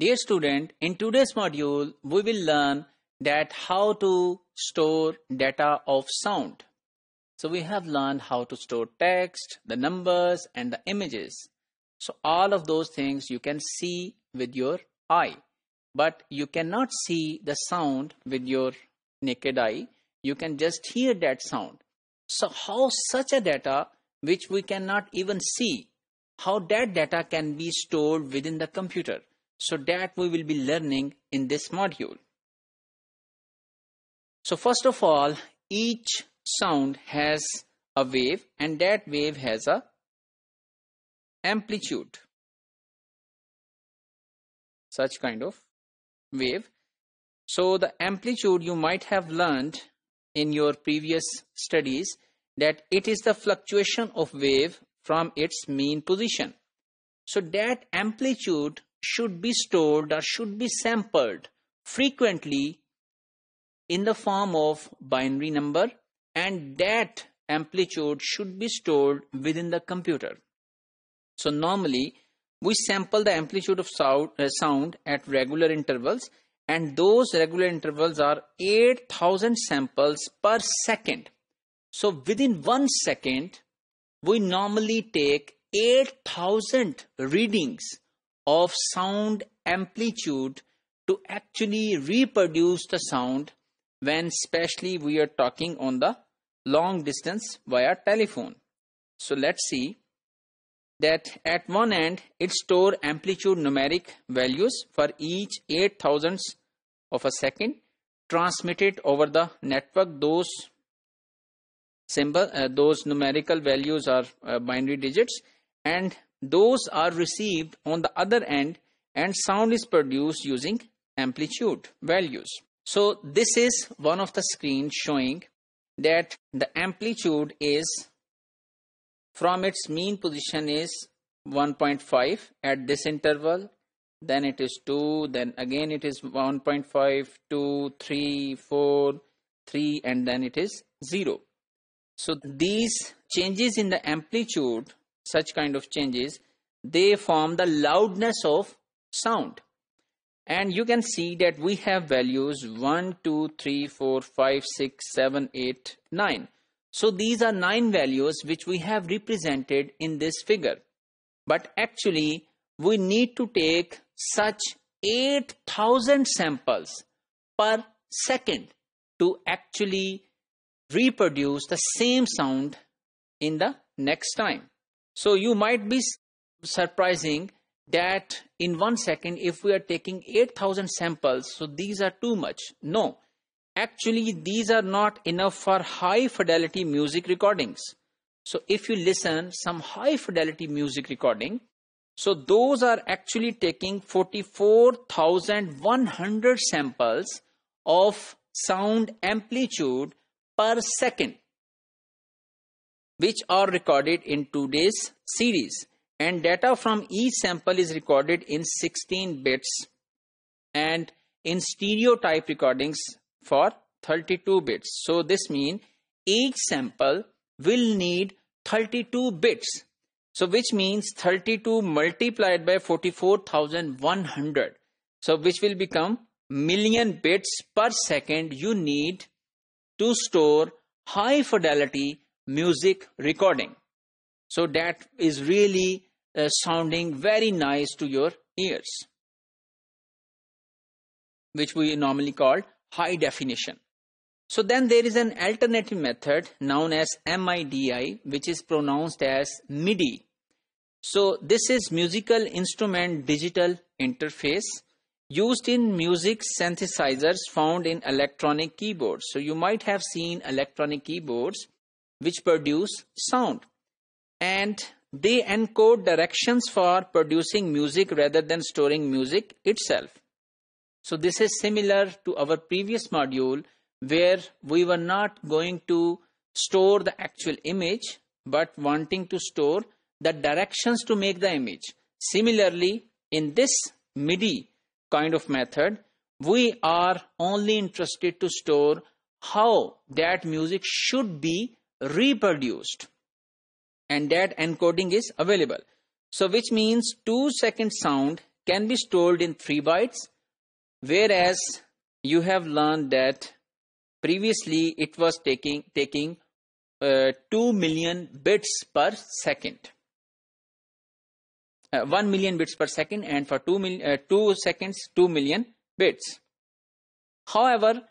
Dear student, in today's module, we will learn that how to store data of sound. So we have learned how to store text, the numbers and the images. So all of those things you can see with your eye, but you cannot see the sound with your naked eye. You can just hear that sound. So how such a data which we cannot even see, how that data can be stored within the computer? So that we will be learning in this module. So first of all, each sound has a wave and that wave has a amplitude. Such kind of wave. So the amplitude you might have learned in your previous studies that it is the fluctuation of wave from its mean position. So that amplitude should be stored or should be sampled frequently in the form of binary number and that amplitude should be stored within the computer. So normally we sample the amplitude of uh, sound, at regular intervals and those regular intervals are 8000 samples per second. So within one second we normally take 8000 readings of sound amplitude to actually reproduce the sound when especially we are talking on the long distance via telephone. So let's see that at one end it store amplitude numeric values for each 8 thousandths of a second transmitted over the network those symbol uh, those numerical values are uh, binary digits and those are received on the other end and sound is produced using amplitude values. So this is one of the screens showing that the amplitude is from its mean position is 1.5 at this interval then it is 2 then again it is 1.5 2 3 4 3 and then it is 0 so these changes in the amplitude such kind of changes, they form the loudness of sound. And you can see that we have values 1, 2, 3, 4, 5, 6, 7, 8, 9. So these are 9 values which we have represented in this figure. But actually, we need to take such 8,000 samples per second to actually reproduce the same sound in the next time. So you might be surprising that in one second, if we are taking 8000 samples, so these are too much. No, actually these are not enough for high fidelity music recordings. So if you listen some high fidelity music recording, so those are actually taking 44,100 samples of sound amplitude per second which are recorded in today's series and data from each sample is recorded in 16 bits and in stereotype recordings for 32 bits. So this means each sample will need 32 bits. So which means 32 multiplied by 44,100. So which will become million bits per second you need to store high fidelity music recording. So that is really uh, sounding very nice to your ears, which we normally call high definition. So then there is an alternative method known as MIDI, which is pronounced as MIDI. So this is musical instrument digital interface used in music synthesizers found in electronic keyboards. So you might have seen electronic keyboards which produce sound and they encode directions for producing music rather than storing music itself. So this is similar to our previous module where we were not going to store the actual image but wanting to store the directions to make the image. Similarly, in this MIDI kind of method, we are only interested to store how that music should be reproduced and that encoding is available. So which means 2 second sound can be stored in 3 bytes whereas you have learned that previously it was taking taking uh, 2 million bits per second. Uh, 1 million bits per second and for 2, mil, uh, 2 seconds 2 million bits. However,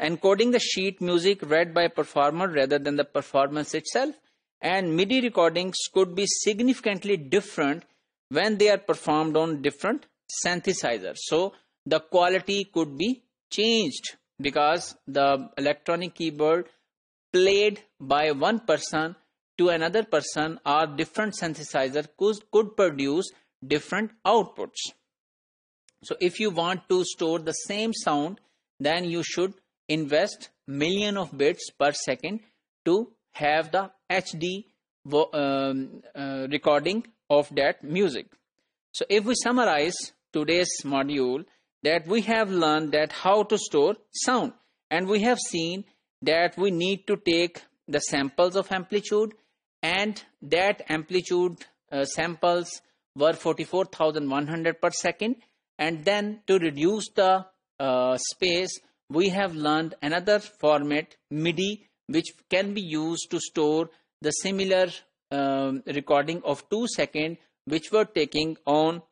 encoding the sheet music read by a performer rather than the performance itself. And MIDI recordings could be significantly different when they are performed on different synthesizers. So the quality could be changed because the electronic keyboard played by one person to another person or different synthesizer could, could produce different outputs. So if you want to store the same sound, then you should invest million of bits per second to have the HD um, uh, recording of that music. So if we summarize today's module that we have learned that how to store sound and we have seen that we need to take the samples of amplitude and that amplitude uh, samples were 44,100 per second and then to reduce the uh, space we have learned another format MIDI which can be used to store the similar um, recording of 2 second which were taking on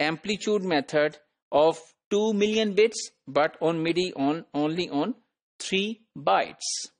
amplitude method of 2 million bits but on MIDI on only on 3 bytes.